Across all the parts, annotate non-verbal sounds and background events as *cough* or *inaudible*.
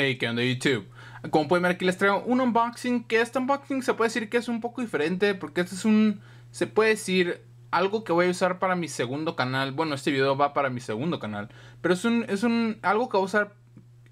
Hey, ¿qué onda YouTube? Como pueden ver aquí les traigo un unboxing, que este unboxing se puede decir que es un poco diferente, porque este es un, se puede decir, algo que voy a usar para mi segundo canal, bueno, este video va para mi segundo canal, pero es un, es un, algo que voy a usar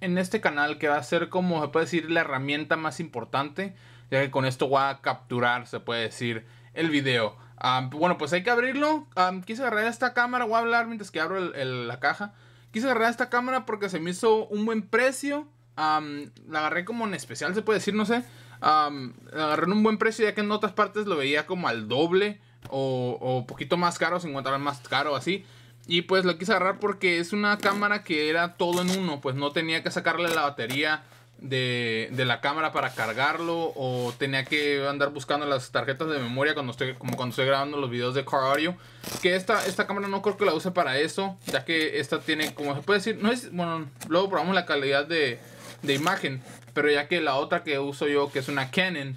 en este canal que va a ser como, se puede decir, la herramienta más importante, ya que con esto voy a capturar, se puede decir, el video. Ah, bueno, pues hay que abrirlo, ah, quise agarrar esta cámara, voy a hablar mientras que abro la caja, quise agarrar esta cámara porque se me hizo un buen precio, la agarré como en especial, se puede decir, no sé. la agarré en un buen precio, ya que en otras partes lo veía como al doble o, o poquito más caro, se encontraba más caro así. Y pues lo quise agarrar porque es una cámara que era todo en uno, pues no tenía que sacarle la batería de, de, la cámara para cargarlo o tenía que andar buscando las tarjetas de memoria cuando estoy, como cuando estoy grabando los videos de Car Audio. Que esta, esta cámara no creo que la use para eso, ya que esta tiene, como se puede decir, no es, bueno, luego probamos la calidad de, de imagen. Pero ya que la otra que uso yo, que es una Canon,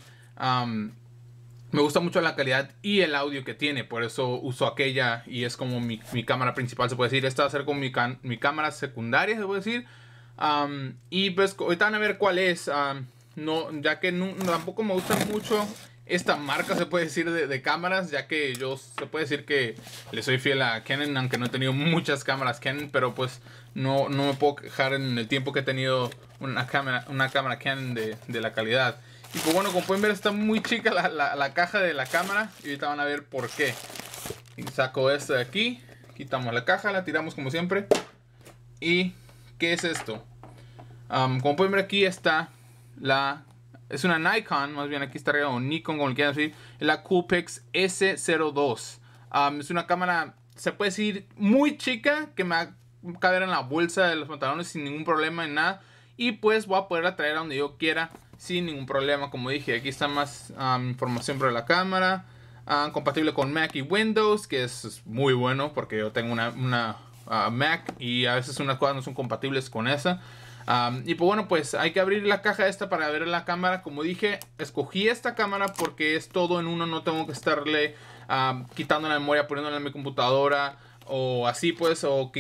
me gusta mucho la calidad y el audio que tiene. Por eso uso aquella y es como mi, mi cámara principal, se puede decir. Esta va a ser como mi, mi cámara secundaria, se puede decir. y pues ahorita van a ver cuál es. no, ya que tampoco me gusta mucho esta marca, se puede decir, de, cámaras, ya que yo se puede decir que le soy fiel a Canon, aunque no he tenido muchas cámaras Canon, pero pues no, no me puedo quejar en el tiempo que he tenido una cámara, una cámara Canon de, de la calidad. Y pues bueno, como pueden ver, está muy chica la, caja de la cámara y ahorita van a ver por qué. Y saco esta de aquí, quitamos la caja, la tiramos como siempre. ¿Y qué es esto? como pueden ver aquí está la es una Nikon, más bien aquí está arriba, o Nikon, como así La Coolpix S02. es una cámara, se puede decir, muy chica, que me va a en la bolsa de los pantalones sin ningún problema en nada. Y pues voy a poderla traer a donde yo quiera sin ningún problema. Como dije, aquí está más información sobre la cámara. Ah, compatible con Mac y Windows, que es, muy bueno porque yo tengo una, ah, Mac y a veces unas cosas no son compatibles con esa y pues bueno, pues hay que abrir la caja esta para ver la cámara. Como dije, escogí esta cámara porque es todo en uno. No tengo que estarle quitando la memoria, poniéndola en mi computadora. O así pues, o,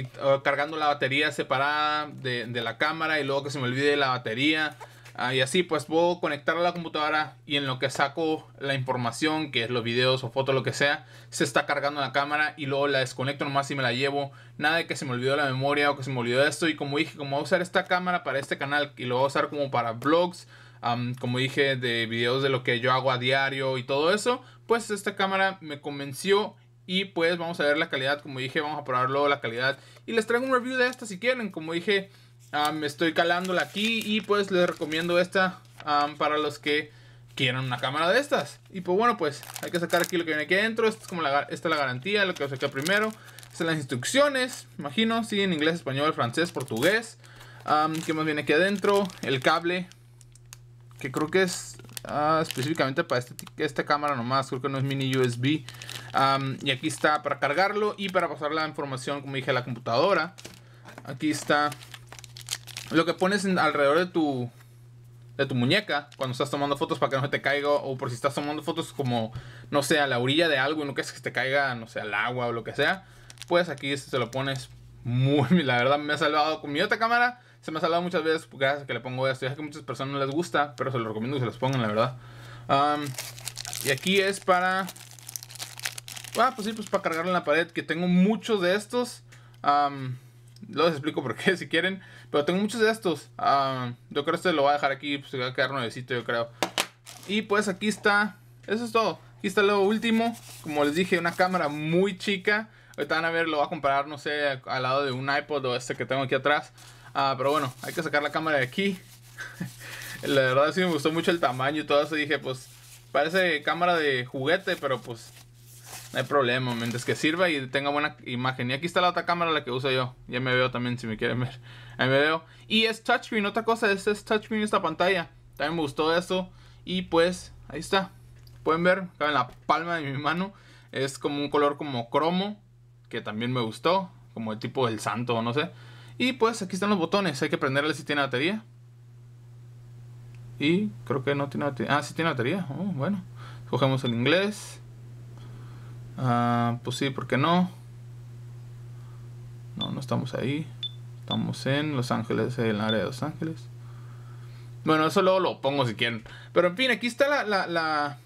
cargando la batería separada de la cámara y luego que se me olvide la batería. Ah, y así pues puedo conectar a la computadora y en lo que saco la información, que es los videos o fotos, lo que sea, se está cargando la cámara y luego la desconecto nomás y me la llevo. Nada de que se me olvidó la memoria o que se me olvidó esto. Y como dije, como voy a usar esta cámara para este canal y lo voy a usar como para vlogs, como dije, de videos de lo que yo hago a diario y todo eso, pues esta cámara me convenció y pues vamos a ver la calidad, como dije, vamos a probar luego la calidad. Y les traigo un review de esta si quieren, como dije me estoy calándola aquí y pues les recomiendo esta para los que quieran una cámara de estas. Y pues bueno, pues hay que sacar aquí lo que viene aquí adentro. Esta es como la, la garantía, lo que saqué primero. Estas son las instrucciones, imagino, sí, en inglés, español, francés, portugués. ¿Qué más viene aquí adentro? El cable, que creo que es ah, específicamente para este esta cámara nomás, creo que no es mini USB. y aquí está para cargarlo y para pasar la información, como dije, a la computadora. Aquí está lo que pones alrededor de tu de tu muñeca cuando estás tomando fotos para que no se te caiga o por si estás tomando fotos como no sé a la orilla de algo y no quieres que te caiga no sé al agua o lo que sea pues aquí este se lo pones muy *laughs* la verdad me ha salvado con mi otra cámara se me ha salvado muchas veces pues, gracias a que le pongo esto ya que muchas personas no les gusta pero se lo recomiendo que se los pongan la verdad y aquí es para ah, pues sí pues para cargarlo en la pared que tengo muchos de estos los explico por qué *laughs* si quieren. Pero tengo muchos de estos. Ah, yo creo que este lo voy a dejar aquí. Pues, se va a quedar nuevecito, yo creo. Y pues aquí está. Eso es todo. Aquí está lo último. Como les dije, una cámara muy chica. Ahorita van a ver, lo voy a comparar, no sé, al lado de un iPod o este que tengo aquí atrás. Ah, pero bueno, hay que sacar la cámara de aquí. *laughs* la verdad sí me gustó mucho el tamaño y todo eso. Dije, pues parece cámara de juguete, pero pues no hay problema, mientras que sirva y tenga buena imagen. Y aquí está la otra cámara, la que uso yo. Ya me veo también, si me quieren ver. Ahí me veo. Y es touchscreen, otra cosa, es, es touchscreen esta pantalla. También me gustó esto. Y pues, ahí está. Pueden ver, acá en la palma de mi mano. Es como un color como cromo, que también me gustó. Como el tipo del santo, no sé. Y pues, aquí están los botones. Hay que prenderle si tiene batería. Y creo que no tiene batería. Ah, sí tiene batería. Oh, bueno. Cogemos el inglés. Ah, pues sí, ¿por qué no? No, no estamos ahí. Estamos en Los Ángeles, en el área de Los Ángeles. Bueno, eso luego lo pongo si quieren. Pero en fin, aquí está la, la,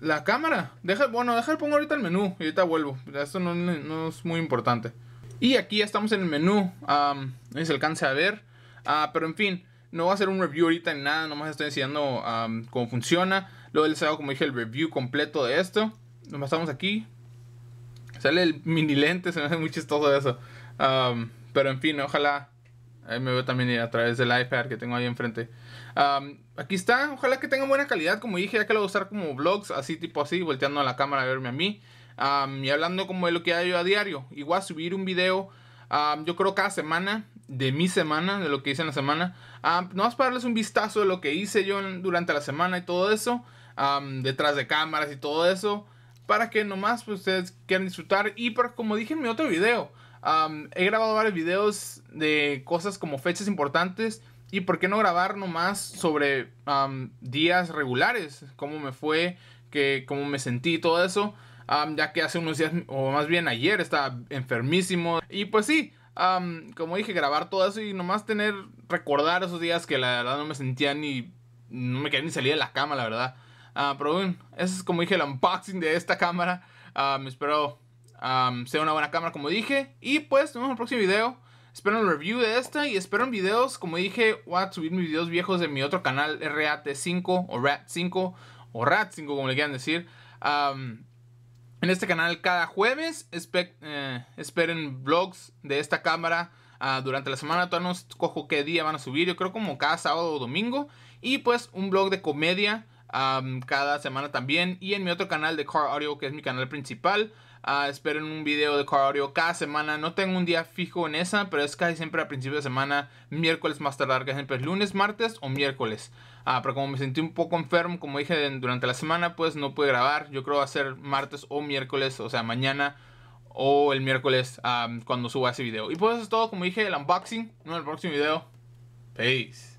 la, cámara. Deja, bueno, deja, pongo ahorita el menú y ahorita vuelvo. Esto no, es muy importante. Y aquí ya estamos en el menú. no se alcance a ver. Ah, pero en fin, no voy a hacer un review ahorita ni nada. Nomás estoy enseñando cómo funciona. Luego les hago, como dije, el review completo de esto. Nos estamos aquí. Sale el mini lente, se me hace muy chistoso eso. Um, pero en fin, ojalá. Ahí me veo también a través del iPad que tengo ahí enfrente. Um, aquí está, ojalá que tenga buena calidad, como dije, ya que lo voy a usar como vlogs, así tipo así, volteando a la cámara a verme a mí. Um, y hablando como de lo que hago a diario. igual subir un video, yo creo cada semana, de mi semana, de lo que hice en la semana. no más para darles un vistazo de lo que hice yo durante la semana y todo eso. detrás de cámaras y todo eso para que nomás pues, ustedes quieran disfrutar. Y como dije en mi otro video, he grabado varios videos de cosas como fechas importantes. Y por qué no grabar nomás sobre días regulares, cómo me fue, que, cómo me sentí, todo eso. ya que hace unos días, o más bien ayer, estaba enfermísimo. Y pues sí, como dije, grabar todo eso y nomás tener, recordar esos días que la verdad no me sentía ni, no me quería ni salir de la cama, la verdad. Ah, pero bueno, ese es como dije el unboxing de esta cámara. Ah, me espero sea una buena cámara como dije. Y pues nos vemos en el próximo video. Espero un review de esta y espero en videos. Como dije, voy a subir mis videos viejos de mi otro canal RAT5 o RAT5 o RAT5 como le quieran decir. en este canal cada jueves. Eh, esperen vlogs de esta cámara. Ah, durante la semana todavía no cojo qué día van a subir. Yo creo como cada sábado o domingo. Y pues un blog de comedia cada semana también. Y en mi otro canal de Car Audio, que es mi canal principal. Ah, espero esperen un video de Car Audio cada semana. No tengo un día fijo en esa, pero es casi siempre a principio de semana, miércoles más tardar, que siempre es lunes, martes o miércoles. Ah, pero como me sentí un poco enfermo, como dije durante la semana, pues no pude grabar. Yo creo va a ser martes o miércoles, o sea, mañana o el miércoles cuando suba ese video. Y pues eso es todo, como dije, el unboxing. en el próximo video. Peace.